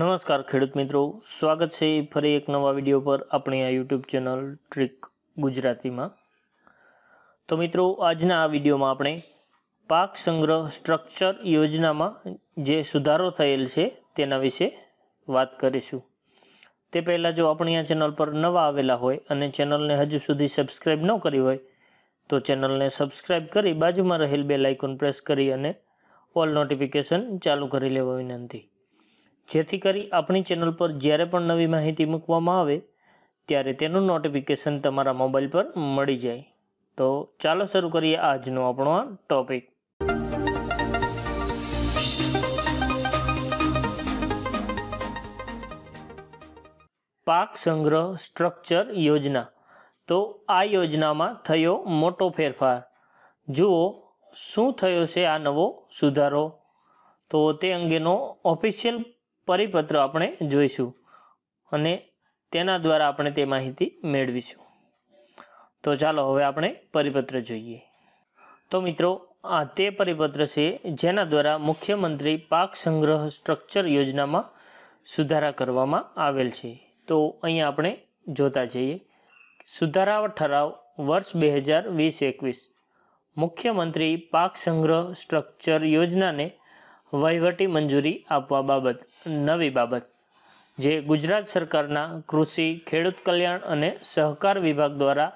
નમસ્કાર ખેડૂત મિત્રો સ્વાગત છે ફરી એક નવા વિડીયો પર આપણી આ યુટ્યુબ ચેનલ ટ્રીક ગુજરાતીમાં તો મિત્રો આજના આ વિડીયોમાં આપણે પાક સંગ્રહ સ્ટ્રક્ચર યોજનામાં જે સુધારો થયેલ છે તેના વિશે વાત કરીશું તે પહેલાં જો આપણી આ ચેનલ પર નવા આવેલા હોય અને ચેનલને હજુ સુધી સબસ્ક્રાઈબ ન કરી હોય તો ચેનલને સબસ્ક્રાઈબ કરી બાજુમાં રહેલ બે લાઇકોન પ્રેસ કરી અને ઓલ નોટિફિકેશન ચાલુ કરી લેવા વિનંતી જેથી કરી આપણી ચેનલ પર જ્યારે પણ નવી માહિતી મૂકવામાં આવે ત્યારે તેનું નોટિફિકેશન તમારા મોબાઈલ પર મળી જાય તો ચાલો શરૂ કરીએ આજનો આપણો આ ટોપિક પાક સંગ્રહ સ્ટ્રક્ચર યોજના તો આ યોજનામાં થયો મોટો ફેરફાર જુઓ શું થયો છે આ નવો સુધારો તો તે અંગેનો ઓફિશિયલ પરિપત્ર આપણે જોઈશું અને તેના દ્વારા આપણે તે માહિતી મેળવીશું તો ચાલો હવે આપણે પરિપત્ર જોઈએ તો મિત્રો આ તે પરિપત્ર છે જેના દ્વારા મુખ્યમંત્રી પાક સંગ્રહ સ્ટ્રક્ચર યોજનામાં સુધારા કરવામાં આવેલ છે તો અહીં આપણે જોતા જઈએ સુધારા ઠરાવ વર્ષ બે હજાર વીસ એકવીસ મુખ્યમંત્રી પાક સંગ્રહ સ્ટ્રક્ચર યોજનાને વહીવટી મંજૂરી આપવા બાબત નવી બાબત જે ગુજરાત સરકારના કૃષિ ખેડૂત કલ્યાણ અને સહકાર વિભાગ દ્વારા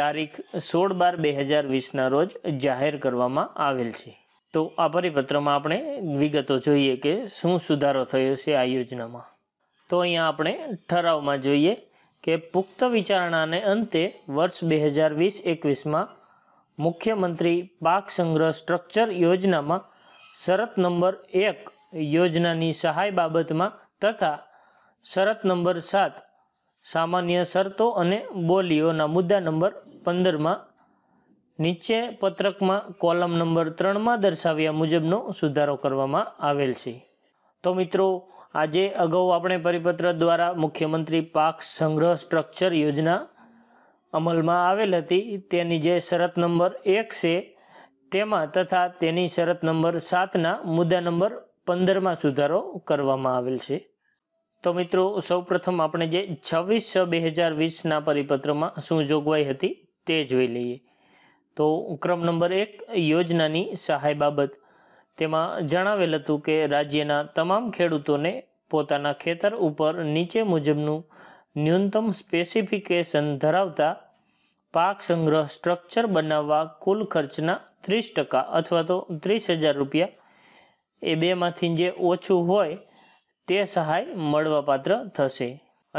તારીખ સોળ બાર બે હજાર વીસના રોજ જાહેર કરવામાં આવેલ છે તો આ પરિપત્રમાં આપણે વિગતો જોઈએ કે શું સુધારો થયો છે આ યોજનામાં તો અહીંયા આપણે ઠરાવમાં જોઈએ કે પુખ્ત વિચારણાને અંતે વર્ષ બે હજાર વીસ એકવીસમાં મુખ્યમંત્રી પાક સંગ્રહ સ્ટ્રક્ચર યોજનામાં શરત નંબર એક યોજનાની સહાય બાબતમાં તથા શરત નંબર સાત સામાન્ય શરતો અને બોલીઓના મુદ્દા નંબર પંદરમાં નીચે પત્રકમાં કોલમ નંબર ત્રણમાં દર્શાવ્યા મુજબનો સુધારો કરવામાં આવેલ છે તો મિત્રો આજે અગાઉ આપણે પરિપત્ર દ્વારા મુખ્યમંત્રી પાક સંગ્રહ સ્ટ્રક્ચર યોજના અમલમાં આવેલ હતી તેની જે શરત નંબર એક છે તેમાં તથા તેની શરત નંબર સાતના મુદ્દા નંબર પંદરમાં સુધારો કરવામાં આવેલ છે તો મિત્રો સૌપ્રથમ આપણે જે છવ્વીસ છ બે હજાર વીસના પરિપત્રમાં શું જોગવાઈ હતી તે જોઈ લઈએ તો ક્રમ નંબર એક યોજનાની સહાય બાબત તેમાં જણાવેલ હતું કે રાજ્યના તમામ ખેડૂતોને પોતાના ખેતર ઉપર નીચે મુજબનું ન્યૂનતમ સ્પેસિફિકેશન ધરાવતા પાક સંગ્રહ સ્ટ્રક્ચર બનાવવા કુલ ખર્ચના ત્રીસ ટકા અથવા તો ત્રીસ હજાર રૂપિયા એ બેમાંથી જે ઓછું હોય તે સહાય મળવાપાત્ર થશે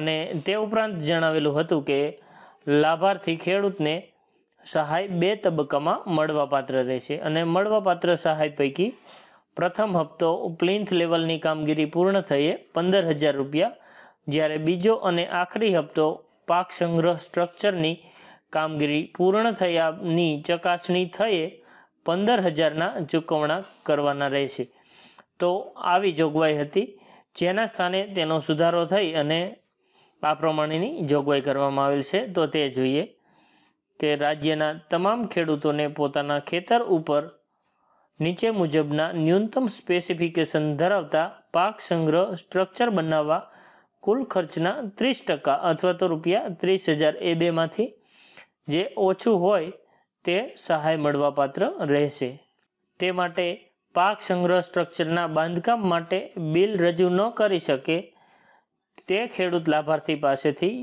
અને તે ઉપરાંત જણાવેલું હતું કે લાભાર્થી ખેડૂતને સહાય બે તબક્કામાં મળવાપાત્ર રહેશે અને મળવાપાત્ર સહાય પૈકી પ્રથમ હપ્તો પ્લિન્થ લેવલની કામગીરી પૂર્ણ થઈએ પંદર હજાર રૂપિયા જ્યારે બીજો અને આખરી હપ્તો પાક સંગ્રહ સ્ટ્રક્ચરની કામગીરી પૂર્ણ થયાની ચકાસણી થયે પંદર હજારના ચૂકવણા કરવાના રહેશે તો આવી જોગવાઈ હતી જેના સ્થાને તેનો સુધારો થઈ અને આ પ્રમાણેની જોગવાઈ કરવામાં આવેલ છે તો તે જોઈએ કે રાજ્યના તમામ ખેડૂતોને પોતાના ખેતર ઉપર નીચે મુજબના ન્યૂનતમ સ્પેસિફિકેશન ધરાવતા પાક સંગ્રહ સ્ટ્રક્ચર બનાવવા કુલ ખર્ચના ત્રીસ ટકા અથવા તો રૂપિયા ત્રીસ હજાર એ બેમાંથી જે ઓછું હોય તે સહાય મળવાપાત્ર રહેશે તે માટે પાક સંગ્રહ સ્ટ્રક્ચરના બાંધકામ માટે બિલ રજૂ ન કરી શકે તે ખેડૂત લાભાર્થી પાસેથી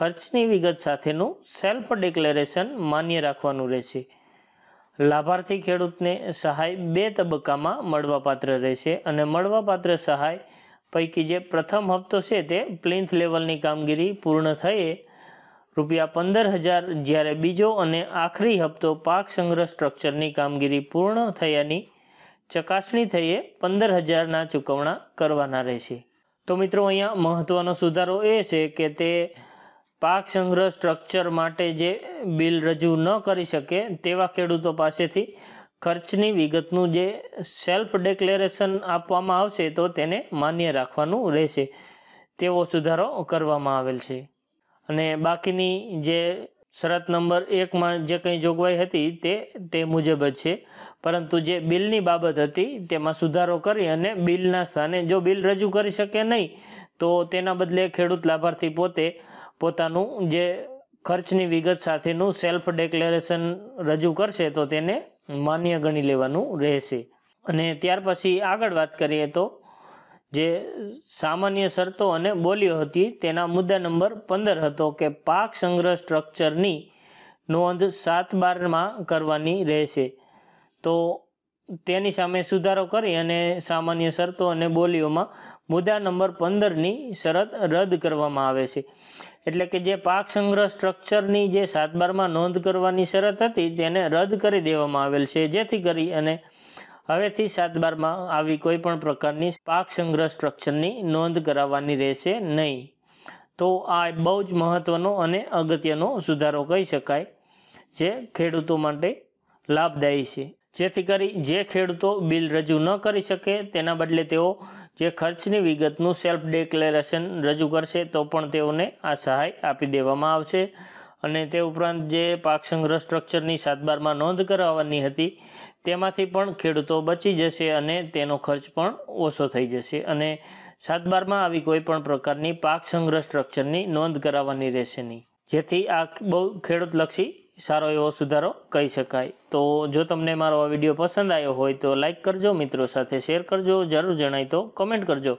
ખર્ચની વિગત સાથેનું સેલ્ફ ડિક્લેરેશન માન્ય રાખવાનું રહેશે લાભાર્થી ખેડૂતને સહાય બે તબક્કામાં મળવાપાત્ર રહેશે અને મળવાપાત્ર સહાય પૈકી જે પ્રથમ હપ્તો છે તે પ્લિન્થ લેવલની કામગીરી પૂર્ણ થયે રૂપિયા પંદર હજાર જ્યારે બીજો અને આખરી હપ્તો પાક સંગ્રહ સ્ટ્રક્ચરની કામગીરી પૂર્ણ થયાની ચકાસણી થઈએ પંદર હજારના ચૂકવણા કરવાના રહેશે તો મિત્રો અહીંયા મહત્ત્વનો સુધારો એ છે કે તે પાક સંગ્રહ સ્ટ્રક્ચર માટે જે બિલ રજૂ ન કરી શકે તેવા ખેડૂતો પાસેથી ખર્ચની વિગતનું જે સેલ્ફ ડિક્લેરેશન આપવામાં આવશે તો તેને માન્ય રાખવાનું રહેશે તેવો સુધારો કરવામાં આવેલ છે અને બાકીની જે શરત નંબર એકમાં જે કંઈ જોગવાઈ હતી તે તે મુજબ જ છે પરંતુ જે બિલની બાબત હતી તેમાં સુધારો કરી અને બિલના સ્થાને જો બિલ રજૂ કરી શકે નહીં તો તેના બદલે ખેડૂત લાભાર્થી પોતે પોતાનું જે ખર્ચની વિગત સાથેનું સેલ્ફ ડેક્લેરેશન રજૂ કરશે તો તેને માન્ય ગણી લેવાનું રહેશે અને ત્યાર પછી આગળ વાત કરીએ તો જે સામાન્ય શરતો અને બોલીઓ હતી તેના મુદ્દા નંબર પંદર હતો કે પાક સંગ્રહ સ્ટ્રક્ચરની નોંધ સાત બારમાં કરવાની રહેશે તો તેની સામે સુધારો કરી અને સામાન્ય શરતો અને બોલીઓમાં મુદ્દા નંબર પંદરની શરત રદ કરવામાં આવે છે એટલે કે જે પાક સંગ્રહ સ્ટ્રક્ચરની જે સાત બારમાં નોંધ કરવાની શરત હતી તેને રદ કરી દેવામાં આવેલ છે જેથી કરી અને હવેથી સાત બારમાં આવી કોઈ પણ પ્રકારની પાક સંગ્રહ સ્ટ્રક્ચરની નોંધ કરાવવાની રહેશે નહીં તો આ બહુ જ મહત્ત્વનો અને અગત્યનો સુધારો કહી શકાય જે ખેડૂતો માટે લાભદાયી છે જેથી કરી જે ખેડૂતો બિલ રજૂ ન કરી શકે તેના બદલે તેઓ જે ખર્ચની વિગતનું સેલ્ફ ડિક્લેરેશન રજૂ કરશે તો પણ તેઓને આ સહાય આપી દેવામાં આવશે અને તે ઉપરાંત જે પાક સંગ્રહ સ્ટ્રક્ચરની સાતબારમાં નોંધ કરાવવાની હતી તેમાંથી પણ ખેડૂતો બચી જશે અને તેનો ખર્ચ પણ ઓછો થઈ જશે અને સાતબારમાં આવી કોઈ પણ પ્રકારની પાક સંગ્રહ સ્ટ્રક્ચરની નોંધ કરાવવાની રહેશે નહીં જેથી આ બહુ ખેડૂતલક્ષી સારો એવો સુધારો કહી શકાય તો જો તમને મારો આ વિડીયો પસંદ આવ્યો હોય તો લાઇક કરજો મિત્રો સાથે શેર કરજો જરૂર જણાય તો કમેન્ટ કરજો